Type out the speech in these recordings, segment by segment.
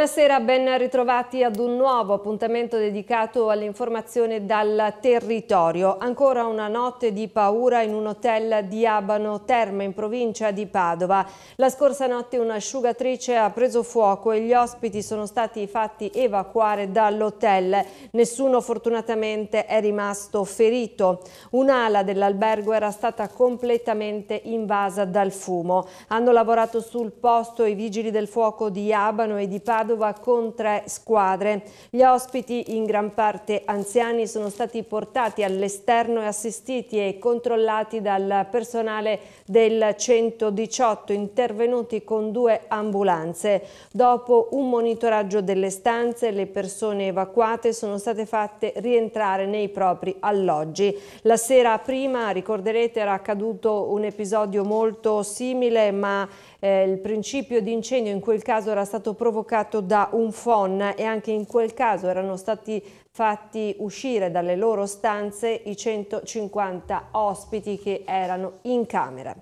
Buonasera, ben ritrovati ad un nuovo appuntamento dedicato all'informazione dal territorio. Ancora una notte di paura in un hotel di Abano Terme in provincia di Padova. La scorsa notte un'asciugatrice ha preso fuoco e gli ospiti sono stati fatti evacuare dall'hotel. Nessuno fortunatamente è rimasto ferito. Un'ala dell'albergo era stata completamente invasa dal fumo. Hanno lavorato sul posto i vigili del fuoco di Abano e di Padova Padova con tre squadre. Gli ospiti, in gran parte anziani, sono stati portati all'esterno e assistiti e controllati dal personale del 118 intervenuti con due ambulanze. Dopo un monitoraggio delle stanze, le persone evacuate sono state fatte rientrare nei propri alloggi. La sera prima, ricorderete, era accaduto un episodio molto simile ma eh, il principio di incendio in quel caso era stato provocato da un FON e anche in quel caso erano stati fatti uscire dalle loro stanze i 150 ospiti che erano in camera.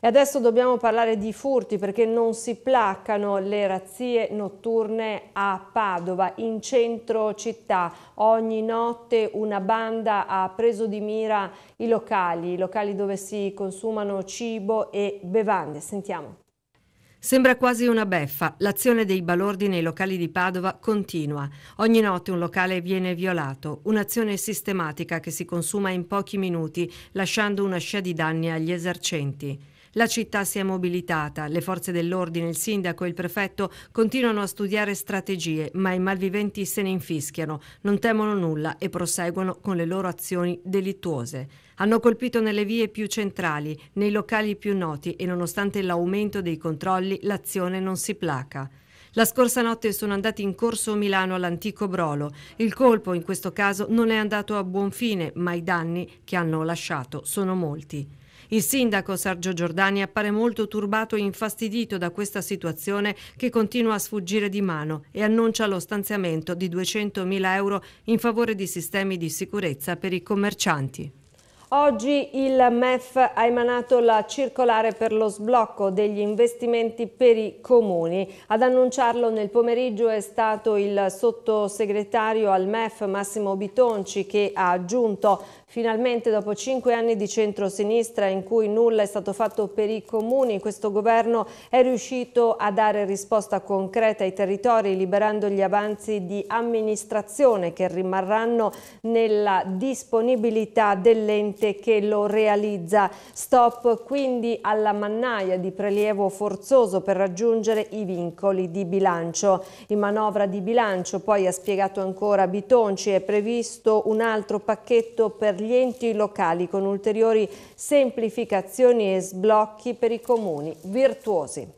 E adesso dobbiamo parlare di furti perché non si placcano le razzie notturne a Padova, in centro città. Ogni notte una banda ha preso di mira i locali, i locali dove si consumano cibo e bevande. Sentiamo. Sembra quasi una beffa. L'azione dei balordi nei locali di Padova continua. Ogni notte un locale viene violato, un'azione sistematica che si consuma in pochi minuti, lasciando una scia di danni agli esercenti. La città si è mobilitata, le forze dell'ordine, il sindaco e il prefetto continuano a studiare strategie, ma i malviventi se ne infischiano, non temono nulla e proseguono con le loro azioni delittuose. Hanno colpito nelle vie più centrali, nei locali più noti e nonostante l'aumento dei controlli l'azione non si placa. La scorsa notte sono andati in corso Milano all'antico Brolo. Il colpo in questo caso non è andato a buon fine, ma i danni che hanno lasciato sono molti. Il sindaco Sergio Giordani appare molto turbato e infastidito da questa situazione che continua a sfuggire di mano e annuncia lo stanziamento di 200.000 euro in favore di sistemi di sicurezza per i commercianti. Oggi il MEF ha emanato la circolare per lo sblocco degli investimenti per i comuni. Ad annunciarlo nel pomeriggio è stato il sottosegretario al MEF Massimo Bitonci che ha aggiunto finalmente dopo cinque anni di centrosinistra in cui nulla è stato fatto per i comuni questo governo è riuscito a dare risposta concreta ai territori liberando gli avanzi di amministrazione che rimarranno nella disponibilità dell'ente ente che lo realizza. Stop quindi alla mannaia di prelievo forzoso per raggiungere i vincoli di bilancio. In manovra di bilancio, poi ha spiegato ancora Bitonci, è previsto un altro pacchetto per gli enti locali con ulteriori semplificazioni e sblocchi per i comuni virtuosi.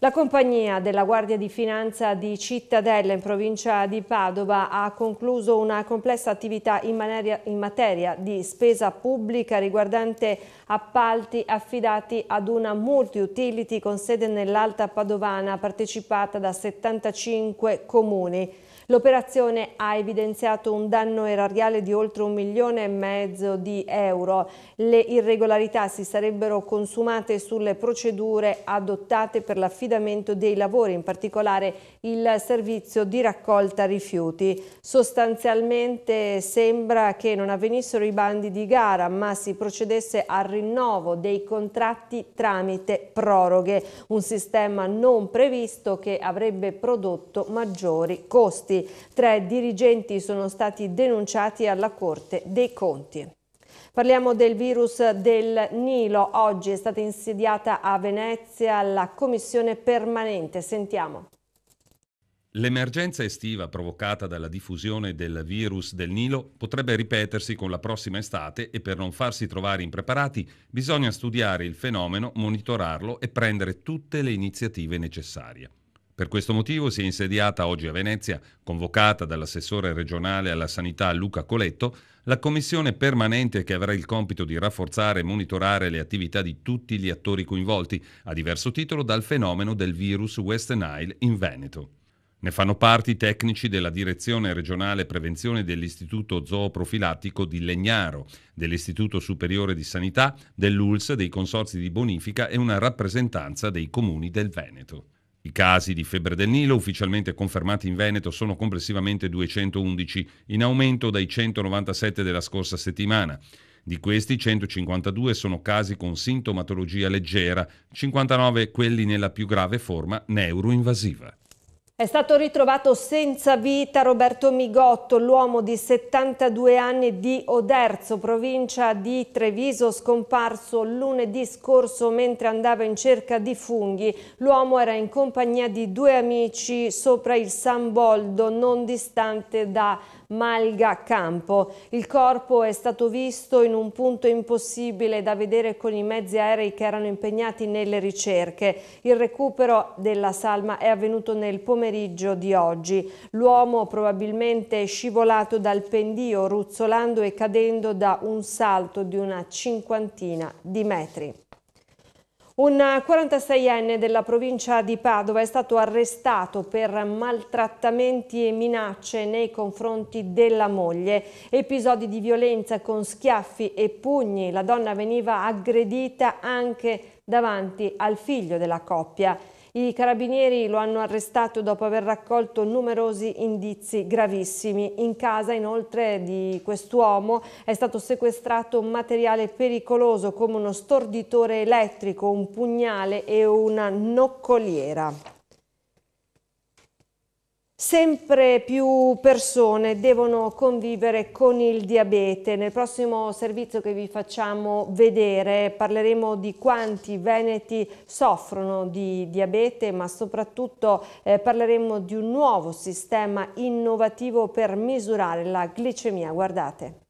La compagnia della Guardia di Finanza di Cittadella in provincia di Padova ha concluso una complessa attività in, materia, in materia di spesa pubblica riguardante appalti affidati ad una multi-utility con sede nell'Alta Padovana partecipata da 75 comuni. L'operazione ha evidenziato un danno erariale di oltre un milione e mezzo di euro. Le irregolarità si sarebbero consumate sulle procedure adottate per l'affidamento dei lavori, in particolare il servizio di raccolta rifiuti. Sostanzialmente sembra che non avvenissero i bandi di gara, ma si procedesse al rinnovo dei contratti tramite proroghe, un sistema non previsto che avrebbe prodotto maggiori costi. Renzi. Tre dirigenti sono stati denunciati alla Corte dei Conti. Parliamo del virus del Nilo. Oggi è stata insediata a Venezia la commissione permanente. Sentiamo. L'emergenza estiva provocata dalla diffusione del virus del Nilo potrebbe ripetersi con la prossima estate e per non farsi trovare impreparati bisogna studiare il fenomeno, monitorarlo e prendere tutte le iniziative necessarie. Per questo motivo si è insediata oggi a Venezia, convocata dall'assessore regionale alla sanità Luca Coletto, la commissione permanente che avrà il compito di rafforzare e monitorare le attività di tutti gli attori coinvolti, a diverso titolo dal fenomeno del virus West Nile in Veneto. Ne fanno parte i tecnici della Direzione regionale prevenzione dell'Istituto Zooprofilattico di Legnaro, dell'Istituto Superiore di Sanità, dell'ULS, dei consorzi di bonifica e una rappresentanza dei comuni del Veneto. I casi di febbre del Nilo ufficialmente confermati in Veneto sono complessivamente 211, in aumento dai 197 della scorsa settimana. Di questi 152 sono casi con sintomatologia leggera, 59 quelli nella più grave forma neuroinvasiva. È stato ritrovato senza vita Roberto Migotto, l'uomo di 72 anni di Oderzo, provincia di Treviso, scomparso lunedì scorso mentre andava in cerca di funghi. L'uomo era in compagnia di due amici sopra il San Boldo, non distante da Malga Campo. Il corpo è stato visto in un punto impossibile da vedere con i mezzi aerei che erano impegnati nelle ricerche. Il recupero della salma è avvenuto nel pomeriggio pomeriggio di oggi. L'uomo probabilmente è scivolato dal pendio ruzzolando e cadendo da un salto di una cinquantina di metri. Un 46enne della provincia di Padova è stato arrestato per maltrattamenti e minacce nei confronti della moglie. Episodi di violenza con schiaffi e pugni. La donna veniva aggredita anche davanti al figlio della coppia. I carabinieri lo hanno arrestato dopo aver raccolto numerosi indizi gravissimi. In casa inoltre di quest'uomo è stato sequestrato un materiale pericoloso come uno storditore elettrico, un pugnale e una noccoliera. Sempre più persone devono convivere con il diabete. Nel prossimo servizio che vi facciamo vedere parleremo di quanti veneti soffrono di diabete, ma soprattutto eh, parleremo di un nuovo sistema innovativo per misurare la glicemia. Guardate.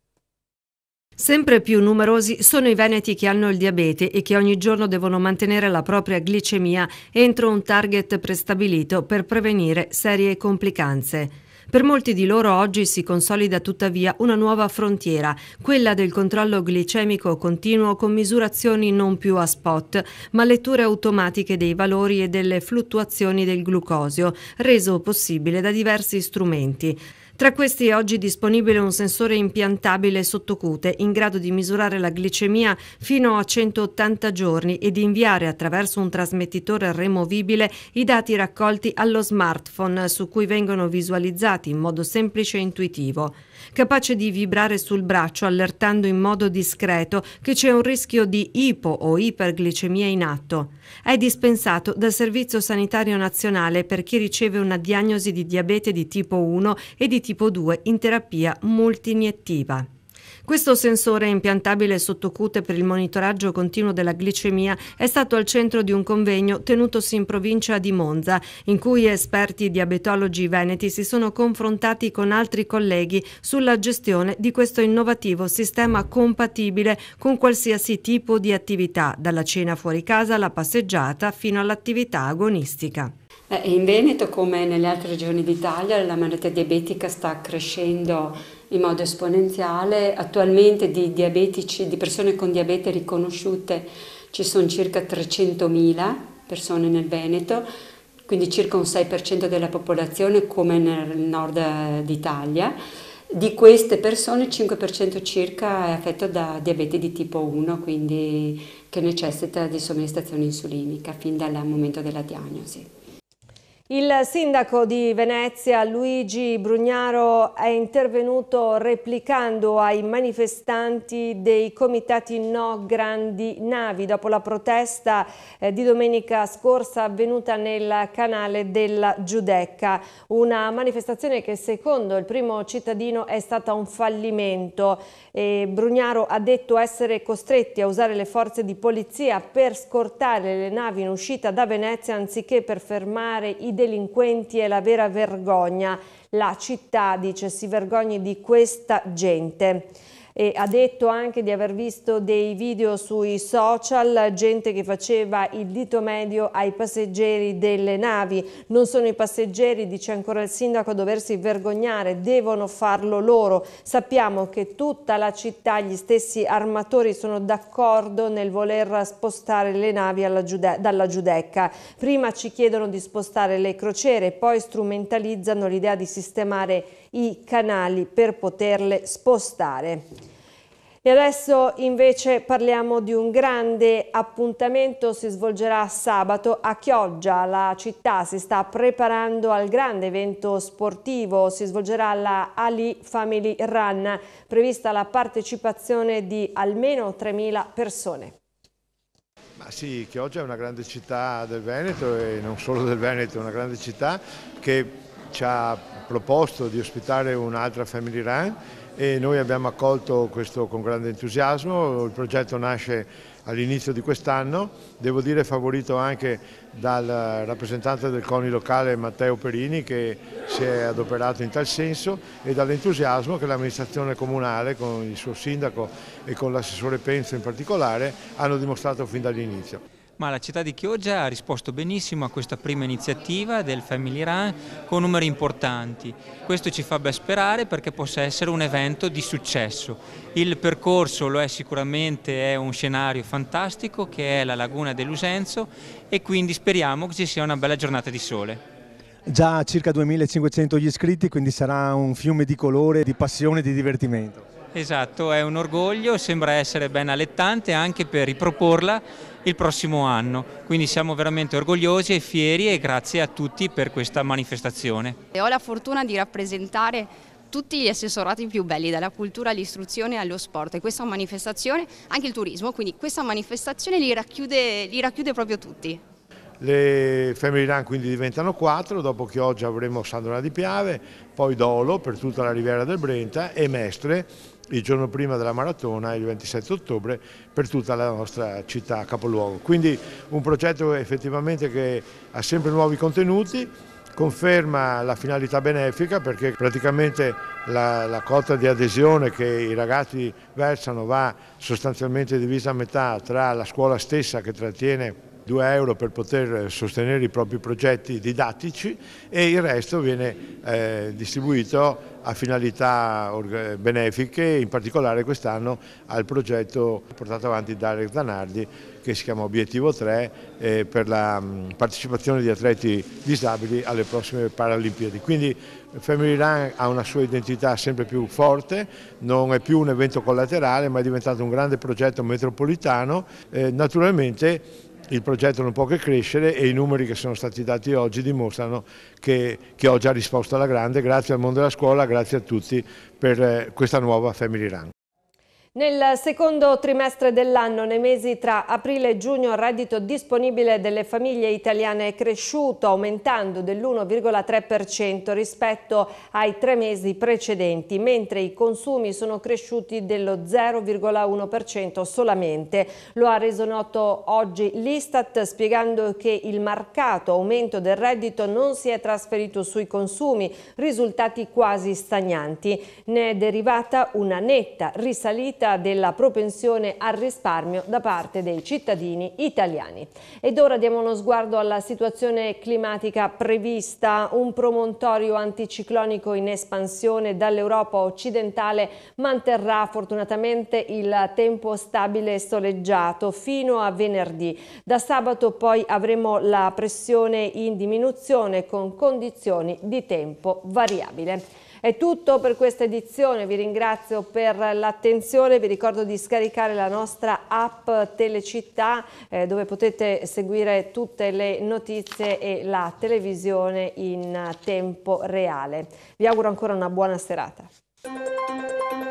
Sempre più numerosi sono i veneti che hanno il diabete e che ogni giorno devono mantenere la propria glicemia entro un target prestabilito per prevenire serie complicanze. Per molti di loro oggi si consolida tuttavia una nuova frontiera, quella del controllo glicemico continuo con misurazioni non più a spot, ma letture automatiche dei valori e delle fluttuazioni del glucosio, reso possibile da diversi strumenti. Tra questi è oggi disponibile un sensore impiantabile sottocute in grado di misurare la glicemia fino a 180 giorni e di inviare attraverso un trasmettitore removibile i dati raccolti allo smartphone su cui vengono visualizzati in modo semplice e intuitivo capace di vibrare sul braccio allertando in modo discreto che c'è un rischio di ipo o iperglicemia in atto. È dispensato dal Servizio Sanitario Nazionale per chi riceve una diagnosi di diabete di tipo 1 e di tipo 2 in terapia multiniettiva. Questo sensore impiantabile sotto cute per il monitoraggio continuo della glicemia è stato al centro di un convegno tenutosi in provincia di Monza, in cui esperti diabetologi veneti si sono confrontati con altri colleghi sulla gestione di questo innovativo sistema compatibile con qualsiasi tipo di attività, dalla cena fuori casa alla passeggiata fino all'attività agonistica. Eh, in Veneto, come nelle altre regioni d'Italia, la malattia diabetica sta crescendo in modo esponenziale. Attualmente di, di persone con diabete riconosciute ci sono circa 300.000 persone nel Veneto, quindi circa un 6% della popolazione come nel nord d'Italia. Di queste persone il 5% circa è affetto da diabete di tipo 1, quindi che necessita di somministrazione insulinica fin dal momento della diagnosi. Il sindaco di Venezia Luigi Brugnaro è intervenuto replicando ai manifestanti dei comitati No Grandi Navi dopo la protesta eh, di domenica scorsa avvenuta nel canale della Giudecca. Una manifestazione che secondo il primo cittadino è stata un fallimento. E Brugnaro ha detto essere costretti a usare le forze di polizia per scortare le navi in uscita da Venezia anziché per fermare i delinquenti è la vera vergogna. La città, dice, si vergogni di questa gente e ha detto anche di aver visto dei video sui social, gente che faceva il dito medio ai passeggeri delle navi. Non sono i passeggeri, dice ancora il sindaco, a doversi vergognare, devono farlo loro. Sappiamo che tutta la città, gli stessi armatori sono d'accordo nel voler spostare le navi Giude dalla Giudecca. Prima ci chiedono di spostare le crociere, poi strumentalizzano l'idea di sistemare i i canali per poterle spostare. E adesso invece parliamo di un grande appuntamento, si svolgerà sabato a Chioggia, la città si sta preparando al grande evento sportivo, si svolgerà la Ali Family Run, prevista la partecipazione di almeno 3.000 persone. Ma sì, Chioggia è una grande città del Veneto e non solo del Veneto, è una grande città che ci ha proposto di ospitare un'altra Family Run e noi abbiamo accolto questo con grande entusiasmo, il progetto nasce all'inizio di quest'anno, devo dire favorito anche dal rappresentante del CONI locale Matteo Perini che si è adoperato in tal senso e dall'entusiasmo che l'amministrazione comunale con il suo sindaco e con l'assessore Penzo in particolare hanno dimostrato fin dall'inizio. Ma la città di Chioggia ha risposto benissimo a questa prima iniziativa del Family Run con numeri importanti. Questo ci fa ben sperare perché possa essere un evento di successo. Il percorso lo è sicuramente, è un scenario fantastico che è la laguna dell'Usenzo e quindi speriamo che ci sia una bella giornata di sole. Già circa 2500 gli iscritti, quindi sarà un fiume di colore, di passione di divertimento. Esatto, è un orgoglio, sembra essere ben allettante anche per riproporla il prossimo anno, quindi siamo veramente orgogliosi e fieri e grazie a tutti per questa manifestazione. E ho la fortuna di rappresentare tutti gli assessorati più belli, dalla cultura all'istruzione allo sport e questa manifestazione, anche il turismo, quindi questa manifestazione li racchiude, li racchiude proprio tutti. Le Family Run quindi diventano quattro, dopo che oggi avremo Sandrona di Piave, poi Dolo per tutta la riviera del Brenta e Mestre il giorno prima della maratona, il 27 ottobre, per tutta la nostra città capoluogo. Quindi un progetto effettivamente che ha sempre nuovi contenuti, conferma la finalità benefica perché praticamente la, la quota di adesione che i ragazzi versano va sostanzialmente divisa a metà tra la scuola stessa che trattiene 2 euro per poter sostenere i propri progetti didattici e il resto viene eh, distribuito a finalità benefiche, in particolare quest'anno al progetto portato avanti da Alex Danardi che si chiama Obiettivo 3 eh, per la mh, mm, partecipazione di atleti disabili alle prossime Paralimpiadi. Quindi Family Run ha una sua identità sempre più forte, non è più un evento collaterale ma è diventato un grande progetto metropolitano, eh, naturalmente il progetto non può che crescere e i numeri che sono stati dati oggi dimostrano che, che ho già risposto alla grande, grazie al mondo della scuola, grazie a tutti per eh, questa nuova Family Run. Nel secondo trimestre dell'anno, nei mesi tra aprile e giugno, il reddito disponibile delle famiglie italiane è cresciuto aumentando dell'1,3% rispetto ai tre mesi precedenti, mentre i consumi sono cresciuti dello 0,1% solamente. Lo ha reso noto oggi l'Istat spiegando che il marcato aumento del reddito non si è trasferito sui consumi, risultati quasi stagnanti. Ne è derivata una netta risalita crescita della propensione al risparmio da parte dei cittadini italiani. Ed ora diamo uno sguardo alla situazione climatica prevista, un promontorio anticiclonico in espansione dall'Europa occidentale manterrà fortunatamente il tempo stabile e soleggiato fino a venerdì. Da sabato poi avremo la pressione in diminuzione con condizioni di tempo variabile. È tutto per questa edizione, vi ringrazio per l'attenzione, vi ricordo di scaricare la nostra app Telecittà eh, dove potete seguire tutte le notizie e la televisione in tempo reale. Vi auguro ancora una buona serata.